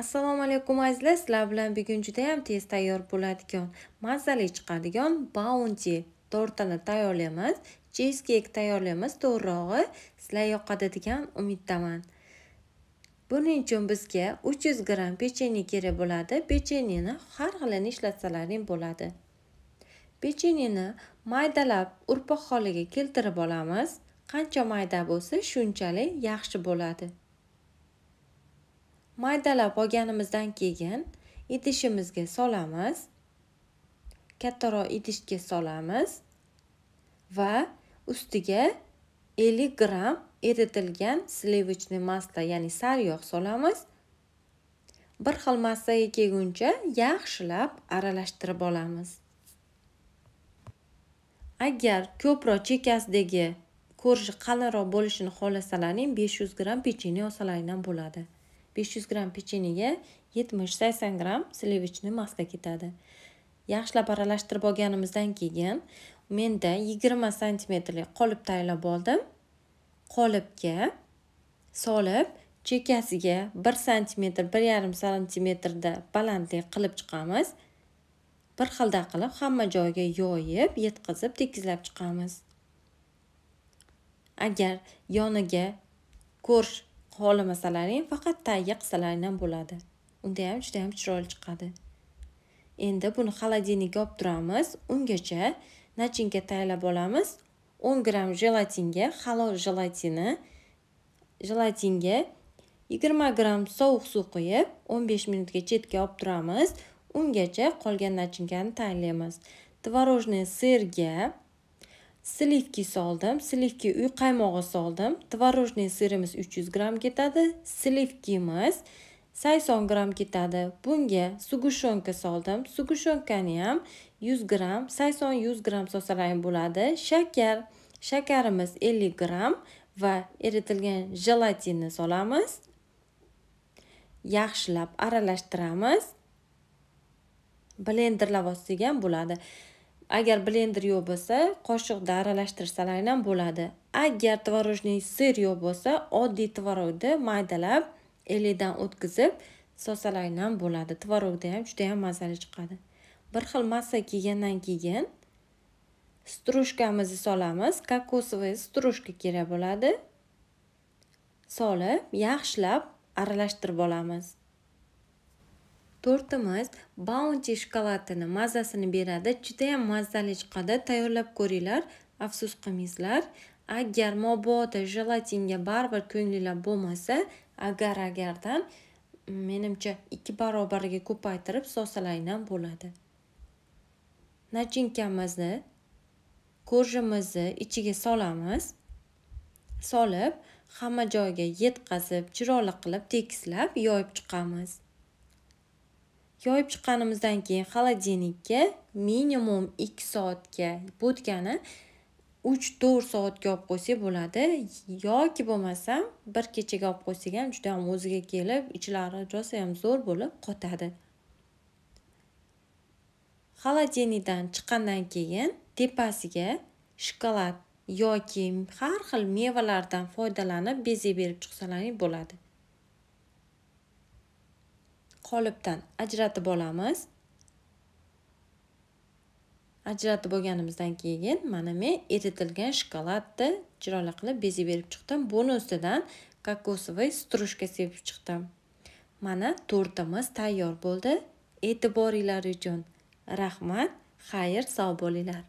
assalomu alaykum azizlar sizlar bilan bugun judayam tez tayyor bo'ladigan mazali chiqadigan bounty tortani tayyorlaymiz Cheesecake tayyorlaymiz to'g'rirog'i sizlar yoqadigan umiddaman buning uchun bizga 300 g pechenye kerak bo'ladi pechenyeni har xilini ishlatsalaring bo'ladi pechenyeni maydalab urpoq holiga keltirib olamiz qancha mayda bo'lsa shunchalik yaxshi bo'ladi maydalab olganimizdan keyin idishimizga solamiz kattaroq idishga solamiz va ustiga 50 gramm eritilgan slivochniy masla ya'ni sariyog' solamiz bir xil massaga kelguncha yaxshilab aralashtirib olamiz agar ko'proq chekkasidagi ko'rishi qalinroq bo'lishini xohlasalaring 500 gramm pechenye olsalaring ham bo'ladi 500 gram pechenega 70-80 gram slivochni masla ketadi yaxshilab aralashtirib olganimizdan keyin menda 20 santimetrlik qolip tayyorlab oldim qolipga solib chekasiga 1 santimetr 1,5 santimetrda balandlik qilib chiqamiz bir xilda qilib hamma joyga yoyib yetkazib tekizlab chiqamiz agar yoniga ko'rsh xohlamasalaring faqat tagiga qilsalaring bo'ladi unda ham juda ham chiroyli chiqadi endi buni xolodilnikka olib turamiz ungacha nachinka tayyorlab olamiz o'n gramm jelatinga halol jelatini jelatinga yigirma gramm sovuq suv quyib o'n besh minutga chetga olib turamiz ungacha qolgan nachinkani tayyorlaymiz творожный сырga slivki soldim slivki uy qaymog'i soldim творожный sirimiz 300 gramm ketadi slivkimiz 80 gramm ketadi bunga sugushonka soldim Sugushonkani ham 100 gramm 80-100 gramm solsalang bo'ladi shakar shakarimiz 50 gramm va eritilgan jelatinni solamiz yaxshilab aralashtiramiz blenderlab olsak bo'ladi agar blender yo'q bo'lsa qoshiqda aralashtirsalar ham bo'ladi agar творожный sir yo'q bo'lsa oddiy tvorogni maydalab elidan o'tkazib sosalar ham bo'ladi tvorogda ham juda ham mazali chiqadi bir xil massa kelgandan keyin strujkamizni solamiz kokosовый strujka kerak bo'ladi solib yaxshilab aralashtirib olamiz tortimiz bounty shokoladini mazasini beradi judayam mazali chiqadi tayyorlab ko'ringlar afsus qilmaysizlar agar mobodo jelatinga baribir ko'nglinglar bo'lmasa agar agardan menimcha ikki barobariga ko'paytirib ham bo'ladi nachinkamizni ko'rjimizni ichiga solamiz solib hamma joyga yetkazib chiroyli qilib tekislab yoyib chiqamiz yoyib chiqqanimizdan keyin xolodilnikka minimum ikki soatga butkani uch to'rt soatga olib qo'ysak bo'ladi yoki bo'lmasam bir kechaga olib qo'ysak ham juda ham o'ziga kelib ichlari rosa ham zo'r bo'lib qotadi xolodilnikdan chiqqandan keyin tepasiga shokolad yoki har xil mevalardan foydalanib bezay berib chiqsalaring bo'ladi qolipdan ajratib olamiz ajratib bo'lganimizdan keyin mana men eritilgan shokoladni chiroyli qilib bezib berib chiqdim buni ustidan kokosовый strushka sepib chiqdim mana tortimiz tayyor bo'ldi e'tiboringlar uchun rahmat xayr sog' bo'linglar